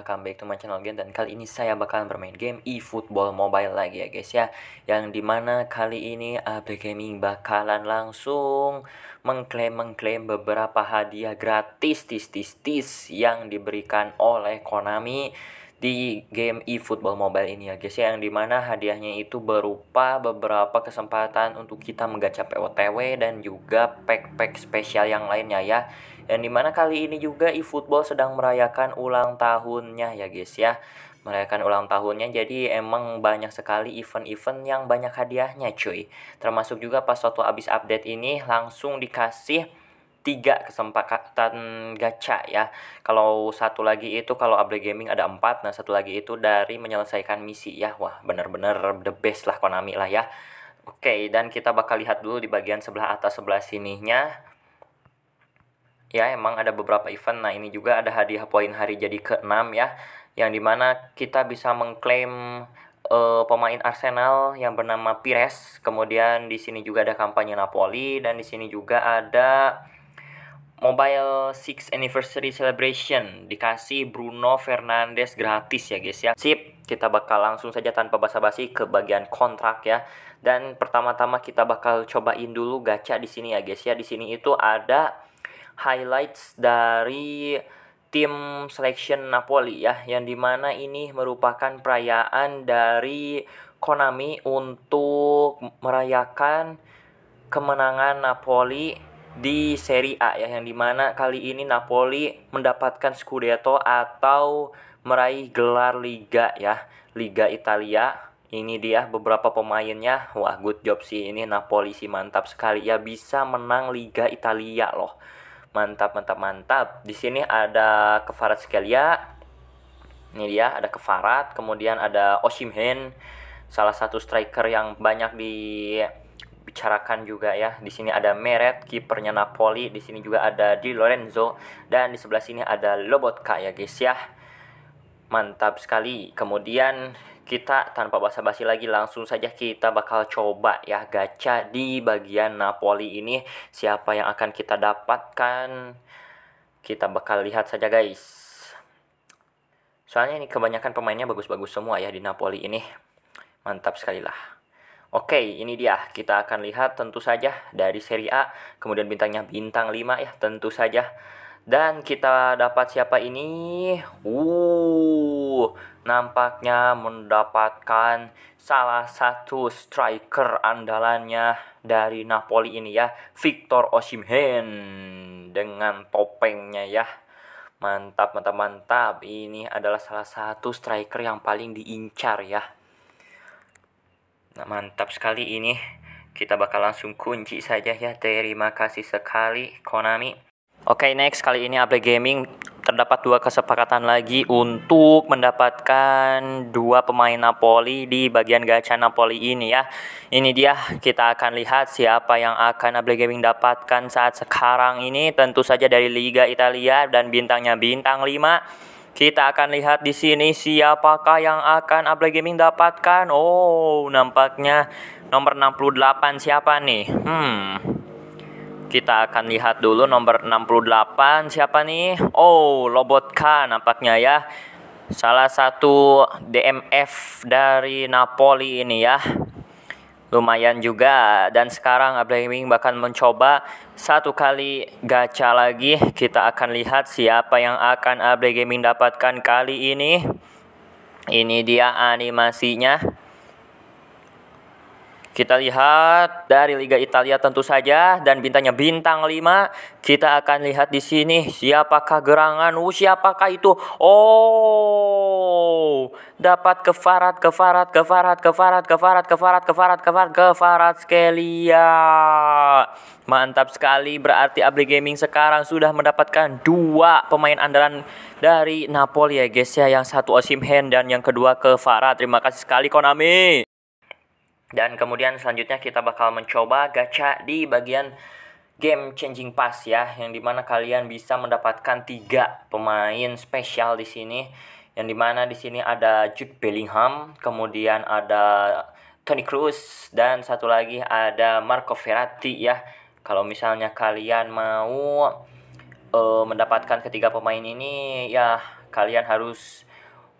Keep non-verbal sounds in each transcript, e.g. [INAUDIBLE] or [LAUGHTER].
welcome back to my channel again dan kali ini saya bakalan bermain game eFootball Mobile lagi ya guys ya yang dimana kali ini AB Gaming bakalan langsung mengklaim-mengklaim beberapa hadiah gratis tis tis tis yang diberikan oleh Konami di game eFootball Mobile ini ya guys ya yang dimana hadiahnya itu berupa beberapa kesempatan untuk kita menggacha POTW dan juga pack-pack spesial yang lainnya ya yang dimana kali ini juga eFootball sedang merayakan ulang tahunnya ya guys ya merayakan ulang tahunnya jadi emang banyak sekali event-event yang banyak hadiahnya cuy termasuk juga pas waktu abis update ini langsung dikasih tiga kesempatan gacha ya. Kalau satu lagi itu kalau Able Gaming ada empat, nah satu lagi itu dari menyelesaikan misi ya. Wah bener-bener the best lah Konami lah ya. Oke dan kita bakal lihat dulu di bagian sebelah atas sebelah sininya. Ya emang ada beberapa event, nah ini juga ada hadiah poin hari jadi ke-6 ya. Yang dimana kita bisa mengklaim uh, pemain Arsenal yang bernama Pires. Kemudian di sini juga ada kampanye Napoli dan di sini juga ada Mobile 6 Anniversary Celebration dikasih Bruno Fernandes gratis ya guys ya. Sip, kita bakal langsung saja tanpa basa-basi ke bagian kontrak ya. Dan pertama-tama kita bakal cobain dulu gacha di sini ya guys ya. Di sini itu ada highlights dari tim selection Napoli ya yang dimana ini merupakan perayaan dari Konami untuk merayakan kemenangan Napoli di Serie A ya yang dimana kali ini Napoli mendapatkan Scudetto atau meraih gelar Liga ya Liga Italia ini dia beberapa pemainnya wah good job sih ini Napoli sih mantap sekali ya bisa menang Liga Italia loh mantap mantap mantap di sini ada Kefarat Skelia ini dia ada Kefarat kemudian ada Osimhen salah satu striker yang banyak di bicarakan juga ya. Di sini ada Meret, kipernya Napoli, di sini juga ada Di Lorenzo dan di sebelah sini ada Lobotka ya guys ya. Mantap sekali. Kemudian kita tanpa basa-basi lagi langsung saja kita bakal coba ya gacha di bagian Napoli ini siapa yang akan kita dapatkan. Kita bakal lihat saja guys. Soalnya ini kebanyakan pemainnya bagus-bagus semua ya di Napoli ini. Mantap sekali lah. Oke, ini dia. Kita akan lihat tentu saja dari seri A, kemudian bintangnya bintang 5 ya, tentu saja. Dan kita dapat siapa ini? Uh, nampaknya mendapatkan salah satu striker andalannya dari Napoli ini ya, Victor Osimhen dengan topengnya ya. Mantap, mantap, mantap. Ini adalah salah satu striker yang paling diincar ya Nah, mantap sekali ini. Kita bakal langsung kunci saja ya. Terima kasih sekali Konami. Oke, okay, next kali ini Able Gaming terdapat dua kesepakatan lagi untuk mendapatkan dua pemain Napoli di bagian gacha Napoli ini ya. Ini dia kita akan lihat siapa yang akan Able Gaming dapatkan saat sekarang ini tentu saja dari Liga Italia dan bintangnya bintang 5 kita akan lihat di sini siapakah yang akan Able Gaming dapatkan. Oh, nampaknya nomor 68 siapa nih? Hmm. Kita akan lihat dulu nomor 68 siapa nih? Oh, Lobotka nampaknya ya. Salah satu DMF dari Napoli ini ya lumayan juga dan sekarang Gaming bahkan mencoba satu kali gacha lagi kita akan lihat siapa yang akan Able Gaming dapatkan kali ini ini dia animasinya kita lihat dari Liga Italia tentu saja dan bintangnya bintang 5. Kita akan lihat di sini siapakah gerangan, uh, siapakah itu? Oh, dapat kefarat, kefarat, kefarat, kefarat, kefarat, kefarat, kefarat, kefarat, kefarat Skelia. Mantap sekali berarti Abli Gaming sekarang sudah mendapatkan dua pemain andalan dari Napoli ya guys ya yang satu Osimhen dan yang kedua ke Farad. Terima kasih sekali Konami. Dan kemudian selanjutnya kita bakal mencoba gacha di bagian game changing pass ya, yang dimana kalian bisa mendapatkan tiga pemain spesial di sini, yang dimana di sini ada Jude Bellingham, kemudian ada Tony Cruz dan satu lagi ada Marco Verratti ya. Kalau misalnya kalian mau uh, mendapatkan ketiga pemain ini ya kalian harus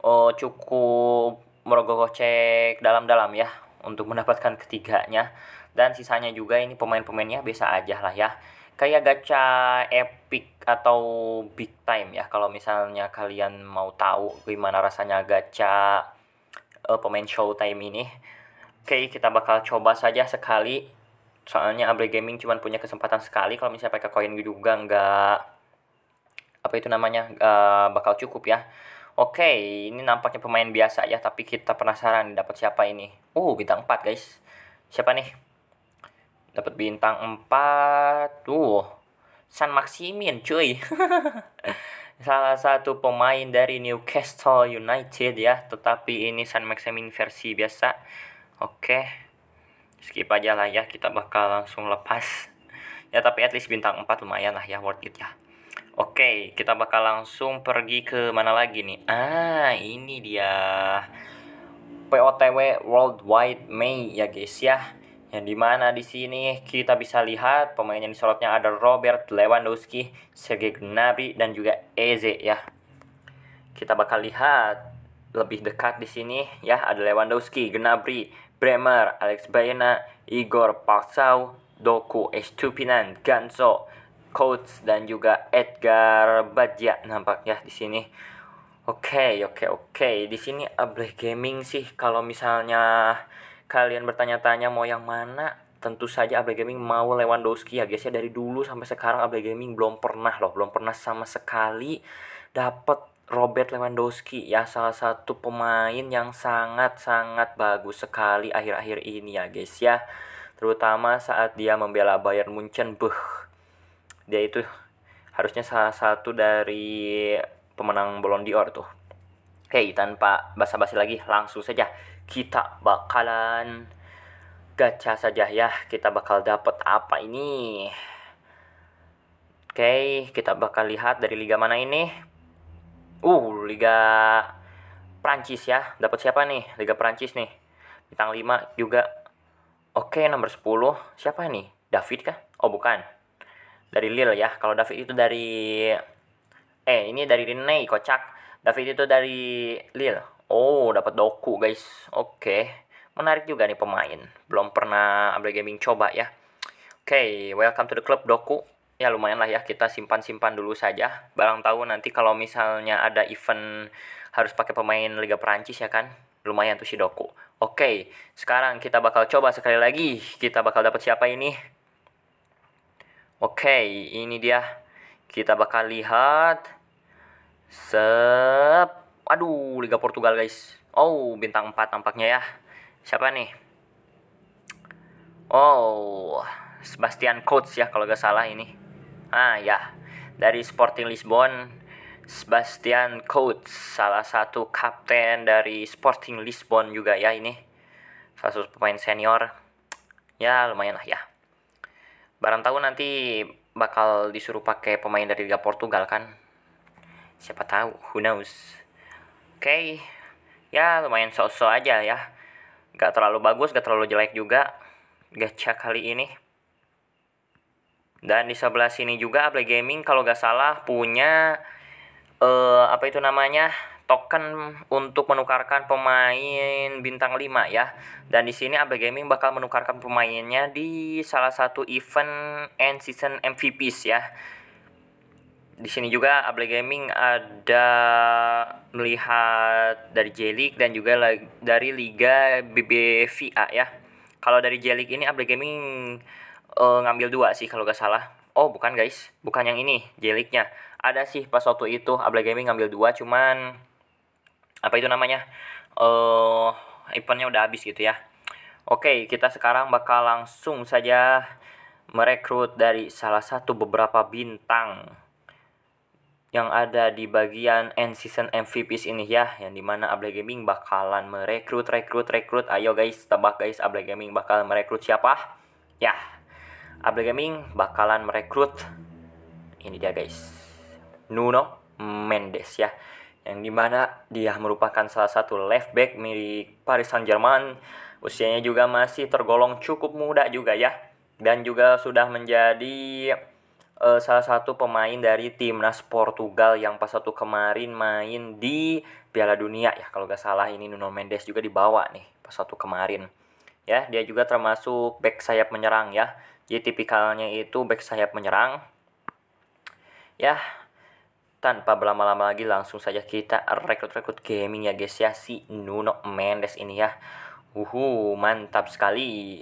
uh, cukup merogoh kocek dalam-dalam ya untuk mendapatkan ketiganya dan sisanya juga ini pemain-pemainnya biasa aja lah ya kayak gacha epic atau big time ya kalau misalnya kalian mau tahu gimana rasanya gacha uh, pemain time ini oke okay, kita bakal coba saja sekali soalnya Abre Gaming cuma punya kesempatan sekali kalau misalnya pakai koin juga nggak apa itu namanya uh, bakal cukup ya Oke, okay, ini nampaknya pemain biasa ya, tapi kita penasaran dapat siapa ini. Uh, bintang 4, guys. Siapa nih? Dapat bintang 4. Tuh. San Maximin, cuy. [LAUGHS] Salah satu pemain dari Newcastle United ya, tetapi ini San Maximin versi biasa. Oke. Okay. Skip aja lah ya, kita bakal langsung lepas. [LAUGHS] Ya, tapi at least bintang 4 lumayan lah ya, worth it ya. Oke, kita bakal langsung pergi ke mana lagi nih? Ah, ini dia POTW Worldwide May ya guys ya. Yang mana di sini kita bisa lihat pemain yang disorotnya ada Robert Lewandowski, Sergei Gnabry dan juga Eze ya. Kita bakal lihat lebih dekat di sini ya ada Lewandowski, Gnabry, Bremer, Alex Baena, Igor Paksau, Doku, Estupinan, Ganso, Coates dan juga Edgar Badia nampaknya di sini. Oke, okay, oke, okay, oke. Okay. Di sini Ableh Gaming sih kalau misalnya kalian bertanya-tanya mau yang mana, tentu saja Ableh Gaming mau Lewandowski ya guys ya. Dari dulu sampai sekarang Ableh Gaming belum pernah loh, belum pernah sama sekali dapat Robert Lewandowski ya salah satu pemain yang sangat-sangat bagus sekali akhir-akhir ini ya guys ya. Terutama saat dia membela Bayern Munchen. beh dia itu harusnya salah satu dari pemenang Ballon d'Or tuh. Hey, tanpa basa-basi lagi, langsung saja kita bakalan gacha saja ya. Kita bakal dapat apa ini? Oke, okay, kita bakal lihat dari liga mana ini. Uh, liga Prancis ya. Dapat siapa nih? Liga Prancis nih. Bintang 5 juga. Oke, okay, nomor 10. Siapa nih? David kah? Oh, bukan dari Lil ya. Kalau David itu dari eh ini dari Rene kocak. David itu dari Lil. Oh, dapat doku guys. Oke. Okay. Menarik juga nih pemain. Belum pernah Abdul Gaming coba ya. Oke, okay, welcome to the club doku. Ya lumayan lah ya kita simpan-simpan dulu saja. Barang tahu nanti kalau misalnya ada event harus pakai pemain Liga Perancis ya kan. Lumayan tuh si doku. Oke, okay, sekarang kita bakal coba sekali lagi. Kita bakal dapat siapa ini? Oke, okay, ini dia. Kita bakal lihat sep aduh Liga Portugal guys. Oh, bintang 4 tampaknya ya. Siapa nih? Oh, Sebastian Coates ya kalau gak salah ini. Ah ya, dari Sporting Lisbon Sebastian Coates salah satu kapten dari Sporting Lisbon juga ya ini. Salah satu pemain senior. Ya, lumayan lah ya. Barang tahu nanti bakal disuruh pakai pemain dari Liga Portugal kan? Siapa tahu, who knows. Oke, okay. ya lumayan so-so aja ya. Gak terlalu bagus, gak terlalu jelek juga. Gacha kali ini. Dan di sebelah sini juga Able Gaming kalau gak salah punya uh, apa itu namanya token untuk menukarkan pemain bintang 5 ya. Dan di sini AB Gaming bakal menukarkan pemainnya di salah satu event end season MVPs ya. Di sini juga AB Gaming ada melihat dari J dan juga dari Liga BBVA ya. Kalau dari J ini AB Gaming uh, ngambil dua sih kalau gak salah. Oh bukan guys, bukan yang ini J Ada sih pas waktu itu Able Gaming ngambil dua cuman apa itu namanya uh, eventnya udah habis gitu ya oke okay, kita sekarang bakal langsung saja merekrut dari salah satu beberapa bintang yang ada di bagian end season MVPs ini ya yang dimana Able Gaming bakalan merekrut rekrut rekrut ayo guys tebak guys Able Gaming bakal merekrut siapa ya Able Gaming bakalan merekrut ini dia guys Nuno Mendes ya yang dimana dia merupakan salah satu left back milik Paris Saint-Germain. Usianya juga masih tergolong cukup muda juga ya. Dan juga sudah menjadi uh, salah satu pemain dari timnas Portugal yang pas satu kemarin main di Piala Dunia ya kalau nggak salah ini Nuno Mendes juga dibawa nih pas satu kemarin ya dia juga termasuk back sayap menyerang ya jadi tipikalnya itu back sayap menyerang ya tanpa berlama-lama lagi langsung saja kita rekrut-rekrut gaming ya guys ya si Nuno Mendes ini ya uhu mantap sekali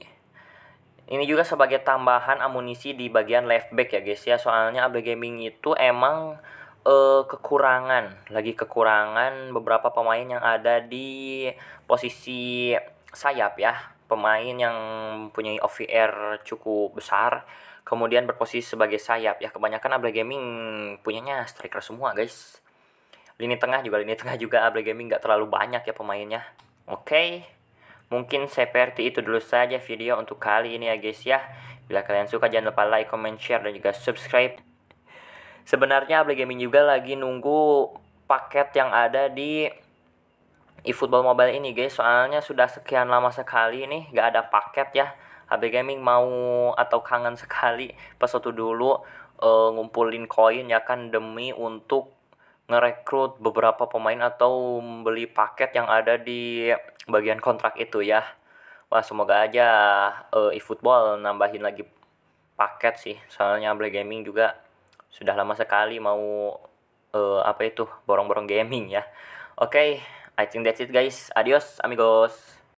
ini juga sebagai tambahan amunisi di bagian left back ya guys ya soalnya AB Gaming itu emang uh, kekurangan lagi kekurangan beberapa pemain yang ada di posisi sayap ya pemain yang mempunyai OVR cukup besar kemudian berposisi sebagai sayap ya kebanyakan Able Gaming punyanya striker semua guys lini tengah juga lini [LAUGHS] tengah juga Able Gaming nggak terlalu banyak ya pemainnya oke okay. mungkin seperti itu dulu saja video untuk kali ini ya guys ya bila kalian suka jangan lupa like comment share dan juga subscribe sebenarnya Able Gaming juga lagi nunggu paket yang ada di eFootball Mobile ini guys soalnya sudah sekian lama sekali ini nggak ada paket ya HB Gaming mau atau kangen [LAUGHS] sekali pas waktu dulu uh, ngumpulin koin ya kan demi untuk ngerekrut beberapa pemain atau membeli paket yang ada di bagian kontrak itu ya. Wah, semoga aja uh, eFootball nambahin lagi paket sih. Soalnya beli Gaming juga sudah lama sekali mau uh, apa itu borong-borong gaming ya. Oke, okay, I think that's it guys. Adios amigos.